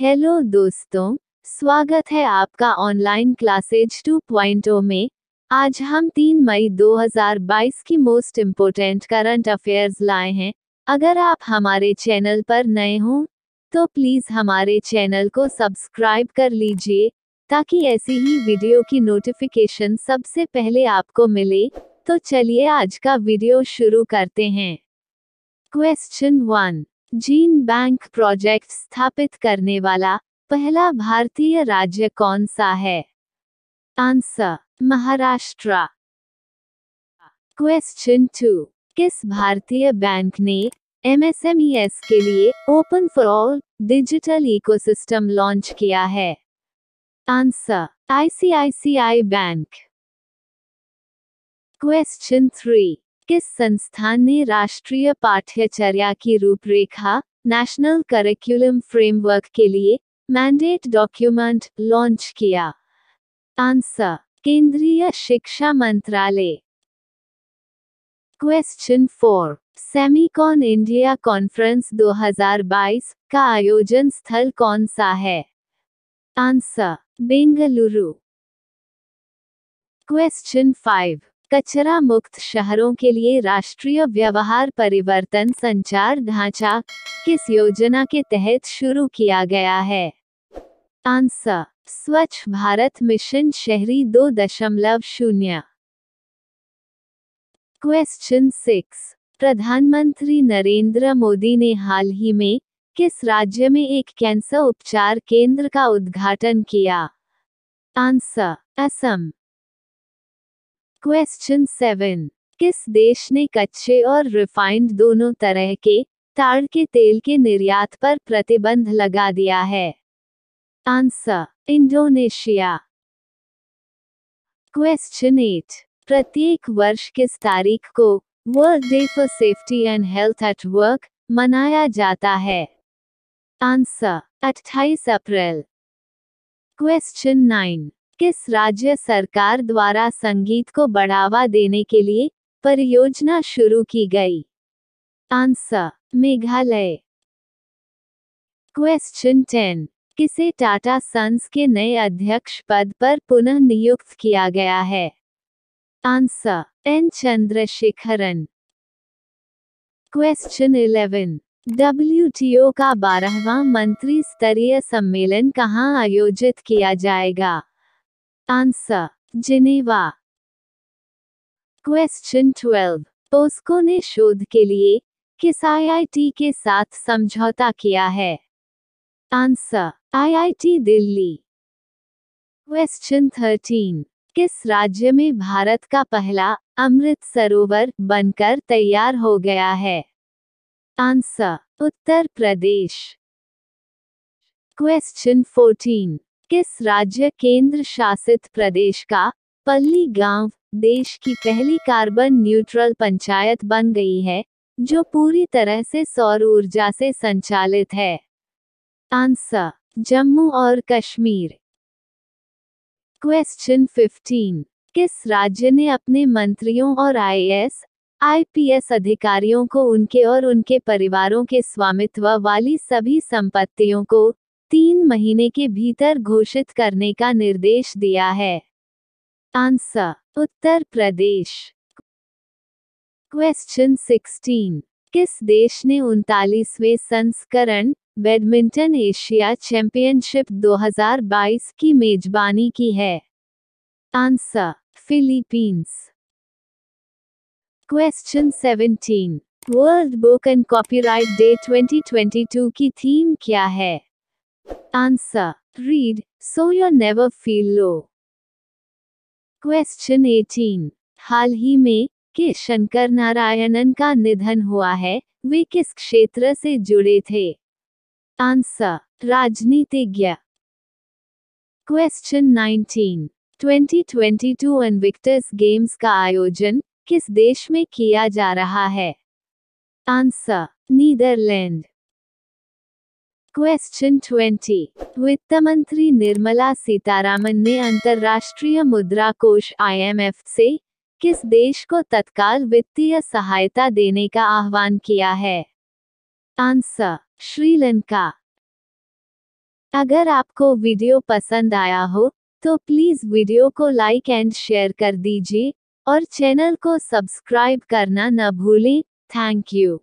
Hello दोस्तों स्वागत है आपका ऑनलाइन क्लासेज 2.0 में आज हम 3 मई 2022 की मोस्ट इम्पोर्टेंट करंट अफेयर्स लाए हैं अगर आप हमारे चैनल पर नए हों तो प्लीज हमारे चैनल को सब्सक्राइब कर लीजिए ताकि ऐसी ही वीडियो की नोटिफिकेशन सबसे पहले आपको मिले तो चलिए आज का वीडियो शुरू करते हैं question one gene bank project स्थापित करने वाला पहला भारतीय राज्य कौन सा है आंसर महाराष्ट्र क्वेश्चन टू किस भारतीय बैंक ने एमएसएमईएस e के लिए open for all digital ecosystem launch किया है answer ICICI bank question three किस संस्थान ने राष्ट्रीय पाठ्यचर्या की रूपरेखा नेशनल करिकुलम फ्रेमवर्क के लिए मैंडेट डॉक्यूमेंट लॉन्च किया आंसर केंद्रीय शिक्षा मंत्रालय question four Semicon India conference 2022 का आयोजन स्थल कौन सा है आंसर बेंगलुरु क्वेश्चन फाइव कचरा मुक्त शहरों के लिए राष्ट्रीय व्यवहार परिवर्तन संचार ढांचा किस योजना के तहत शुरू किया गया है आंसर स्वच्छ भारत मिशन शहरी दो दशमलव शून्य क्वेश्चन सिक्स प्रधानमंत्री नरेंद्र मोदी ने हाल ही में किस राज्य में एक कैंसर उपचार केंद्र का उद्घाटन किया आंसर असम क्वेश्चन सेवन किस देश ने कच्चे और रिफाइंड दोनों तरह के ताड़ के तेल के निर्यात पर प्रतिबंध लगा दिया है आंसर इंडोनेशिया क्वेश्चन एट प्रत्येक वर्ष किस तारीख को World Day for Safety and Health at Work मनाया जाता है आंसर 28 अप्रैल क्वेश्चन नाइन किस राज्य सरकार द्वारा संगीत को बढ़ावा देने के लिए परियोजना शुरू की गई आंसर मेघालय क्वेश्चन टेन किसे टाटा सन्स के नए अध्यक्ष पद पर पुनः नियुक्त किया गया है answer N Chandrasekaran question eleven W का बारहवा मंत्री स्तरीय सम्मेलन कहाँ आयोजित किया जाएगा आंसर जिनेवा क्वेश्चन 12 पोस्को ने शोध के लिए किस आईआईटी के साथ समझौता किया है आंसर आईआईटी दिल्ली क्वेश्चन 13 किस राज्य में भारत का पहला अमृत सरोवर बनकर तैयार हो गया है आंसर उत्तर प्रदेश क्वेश्चन 14 किस राज्य केंद्र शासित प्रदेश का पल्ली गांव देश की पहली कार्बन न्यूट्रल पंचायत बन गई है जो पूरी तरह से सौर ऊर्जा से संचालित है आंसर जम्मू और कश्मीर क्वेश्चन 15 किस राज्य ने अपने मंत्रियों और आईएएस, आईपीएस अधिकारियों को उनके और उनके परिवारों के स्वामित्व वाली सभी संपत्तियों को तीन महीने के भीतर घोषित करने का निर्देश दिया है आंसर उत्तर प्रदेश क्वेश्चन 16 किस देश ने उनतालीसवे संस्करण बैडमिंटन एशिया चैंपियनशिप 2022 की मेजबानी की है answer Philippines question 17 World Book and Copyright Day 2022 की थीम क्या है Answer. Read, so you never feel low. Question 18. हाल ही में के शंकर नारायणन का निधन हुआ है वे किस क्षेत्र से जुड़े थे आंसर राजनीतिज्ञ क्वेश्चन 19. 2022 इनविक्टस गेम्स का आयोजन किस देश में किया जा रहा है आंसर नीदरलैंड क्वेश्चन 20 वित्त मंत्री निर्मला सीतारामन ने अंतर्राष्ट्रीय मुद्रा कोष आईएमएफ से किस देश को तत्काल वित्तीय सहायता देने का आह्वान किया है आंसर श्रीलंका अगर आपको वीडियो पसंद आया हो तो प्लीज वीडियो को लाइक एंड शेयर कर दीजिए और चैनल को सब्सक्राइब करना न भूलें थैंक यू